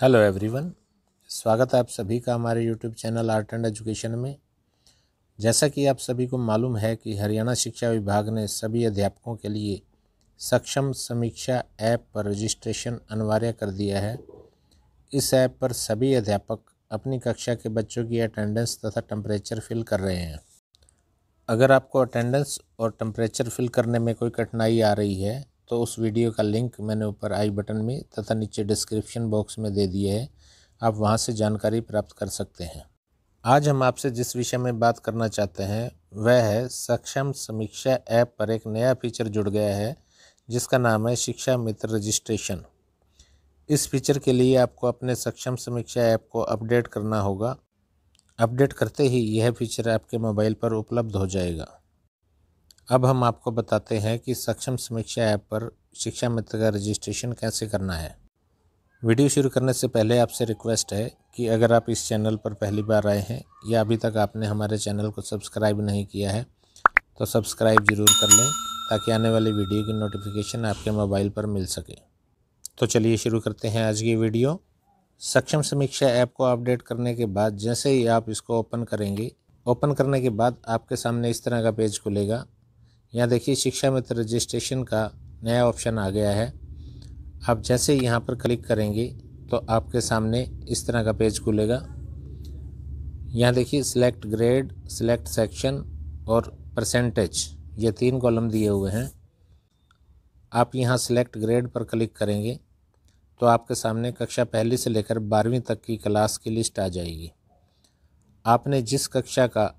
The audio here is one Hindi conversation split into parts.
हेलो एवरीवन स्वागत है आप सभी का हमारे YouTube channel art and education में जैसा कि आप सभी को मालूम है कि हरियाणा शिक्षा विभाग ने सभी अध्यापकों के लिए सक्षम समीक्षा ऐप पर रजिस्ट्रेशन अनिवार्य कर दिया है इस ऐप पर सभी अध्यापक अपनी कक्षा के बच्चों की अटेंडेंस तथा टम्परेचर फिल कर रहे हैं अगर आपको अटेंडेंस और टम्परेचर फिल करने में कोई कठिनाई आ रही है तो उस वीडियो का लिंक मैंने ऊपर आई बटन में तथा नीचे डिस्क्रिप्शन बॉक्स में दे दिया है आप वहाँ से जानकारी प्राप्त कर सकते हैं आज हम आपसे जिस विषय में बात करना चाहते हैं वह है सक्षम समीक्षा ऐप पर एक नया फीचर जुड़ गया है जिसका नाम है शिक्षा मित्र रजिस्ट्रेशन इस फीचर के लिए आपको अपने सक्षम समीक्षा ऐप को अपडेट करना होगा अपडेट करते ही यह फीचर आपके मोबाइल पर उपलब्ध हो जाएगा अब हम आपको बताते हैं कि सक्षम समीक्षा ऐप पर शिक्षा मित्र का रजिस्ट्रेशन कैसे करना है वीडियो शुरू करने से पहले आपसे रिक्वेस्ट है कि अगर आप इस चैनल पर पहली बार आए हैं या अभी तक आपने हमारे चैनल को सब्सक्राइब नहीं किया है तो सब्सक्राइब ज़रूर कर लें ताकि आने वाली वीडियो की नोटिफिकेशन आपके मोबाइल पर मिल सके तो चलिए शुरू करते हैं आज की वीडियो सक्षम समीक्षा ऐप को अपडेट करने के बाद जैसे ही आप इसको ओपन करेंगे ओपन करने के बाद आपके सामने इस तरह का पेज खुलेगा यहाँ देखिए शिक्षा मित्र तो रजिस्ट्रेशन का नया ऑप्शन आ गया है आप जैसे यहाँ पर क्लिक करेंगे तो आपके सामने इस तरह का पेज खुलेगा यहाँ देखिए सिलेक्ट ग्रेड सिलेक्ट सेक्शन और परसेंटेज ये तीन कॉलम दिए हुए हैं आप यहाँ सिलेक्ट ग्रेड पर क्लिक करेंगे तो आपके सामने कक्षा पहली से लेकर बारहवीं तक की क्लास की लिस्ट आ जाएगी आपने जिस कक्षा का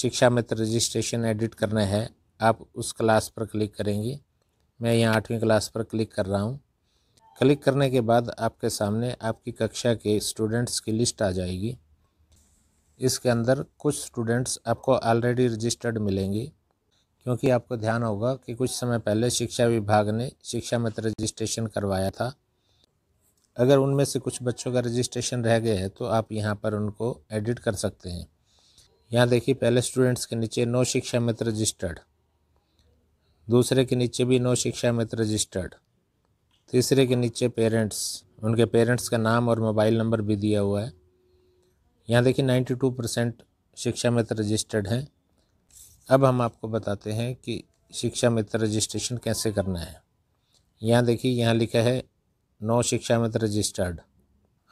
शिक्षा मित्र रजिस्ट्रेशन एडिट करना है आप उस क्लास पर क्लिक करेंगे मैं यहाँ आठवीं क्लास पर क्लिक कर रहा हूँ क्लिक करने के बाद आपके सामने आपकी कक्षा के स्टूडेंट्स की लिस्ट आ जाएगी इसके अंदर कुछ स्टूडेंट्स आपको ऑलरेडी रजिस्टर्ड मिलेंगे क्योंकि आपको ध्यान होगा कि कुछ समय पहले शिक्षा विभाग ने शिक्षा मित्र तो रजिस्ट्रेशन करवाया था अगर उनमें से कुछ बच्चों का रजिस्ट्रेशन रह गया है तो आप यहाँ पर उनको एडिट कर सकते हैं यहाँ देखिए पहले स्टूडेंट्स के नीचे नो शिक्षा मित्र तो रजिस्टर्ड दूसरे के नीचे भी नौ शिक्षा मित्र रजिस्टर्ड तीसरे के नीचे पेरेंट्स उनके पेरेंट्स का नाम और मोबाइल नंबर भी दिया हुआ है यहाँ देखिए नाइन्टी टू परसेंट शिक्षा मित्र रजिस्टर्ड हैं अब हम आपको बताते हैं कि शिक्षा मित्र रजिस्ट्रेशन कैसे करना है यहाँ देखिए यहाँ लिखा है नौ शिक्षा मित्र रजिस्टर्ड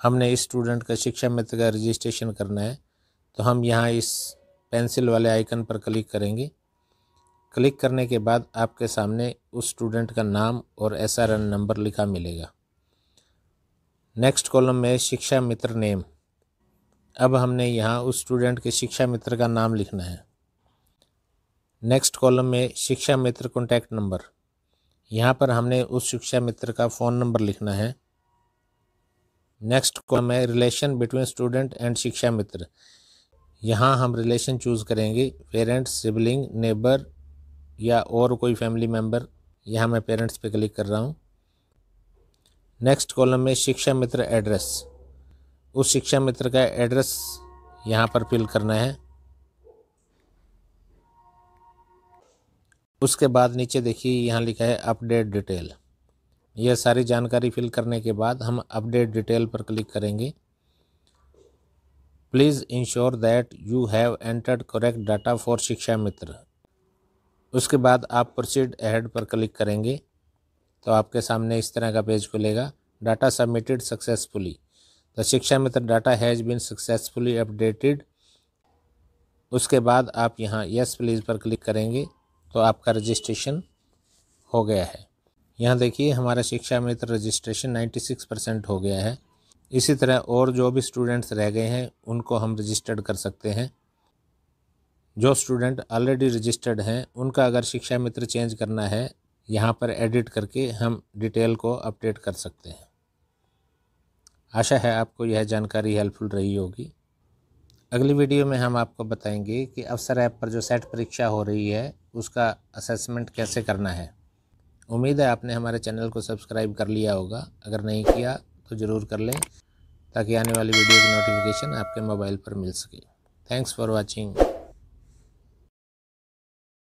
हमने इस स्टूडेंट का शिक्षा मित्र का रजिस्ट्रेशन करना है तो हम यहाँ इस पेंसिल वाले आइकन पर क्लिक करेंगे क्लिक करने के बाद आपके सामने उस स्टूडेंट का नाम और एस आर एन नंबर लिखा मिलेगा नेक्स्ट कॉलम में शिक्षा मित्र नेम अब हमने यहाँ उस स्टूडेंट के शिक्षा मित्र का नाम लिखना है नेक्स्ट कॉलम में शिक्षा मित्र कॉन्टैक्ट नंबर यहाँ पर हमने उस शिक्षा मित्र का फ़ोन नंबर लिखना है नेक्स्ट कॉलम है रिलेशन बिटवीन स्टूडेंट एंड शिक्षा मित्र यहाँ हम रिलेशन चूज़ करेंगे पेरेंट्स सिबलिंग नेबर या और कोई फैमिली मेम्बर यहाँ मैं पेरेंट्स पे क्लिक कर रहा हूँ नेक्स्ट कॉलम में शिक्षा मित्र एड्रेस उस शिक्षा मित्र का एड्रेस यहाँ पर फिल करना है उसके बाद नीचे देखिए यहाँ लिखा है अपडेट डिटेल यह सारी जानकारी फिल करने के बाद हम अपडेट डिटेल पर क्लिक करेंगे please ensure that you have entered correct data for Shiksha Mitra उसके बाद आप प्रोसीड एड पर क्लिक करेंगे तो आपके सामने इस तरह का पेज खुलेगा data submitted successfully the Shiksha Mitra data has been successfully updated उसके बाद आप यहाँ यस प्लीज़ पर क्लिक करेंगे तो आपका रजिस्ट्रेशन हो गया है यहाँ देखिए हमारा शिक्षा मित्र रजिस्ट्रेशन 96 परसेंट हो गया है इसी तरह और जो भी स्टूडेंट्स रह गए हैं उनको हम रजिस्टर्ड कर सकते हैं जो स्टूडेंट ऑलरेडी रजिस्टर्ड हैं उनका अगर शिक्षा मित्र चेंज करना है यहाँ पर एडिट करके हम डिटेल को अपडेट कर सकते हैं आशा है आपको यह जानकारी हेल्पफुल रही होगी अगली वीडियो में हम आपको बताएंगे कि अवसर ऐप पर जो सेट परीक्षा हो रही है उसका असेसमेंट कैसे करना है उम्मीद है आपने हमारे चैनल को सब्सक्राइब कर लिया होगा अगर नहीं किया तो ज़रूर कर लें ताकि आने वाली वीडियो की नोटिफिकेशन आपके मोबाइल पर मिल सके थैंक्स फॉर वॉचिंग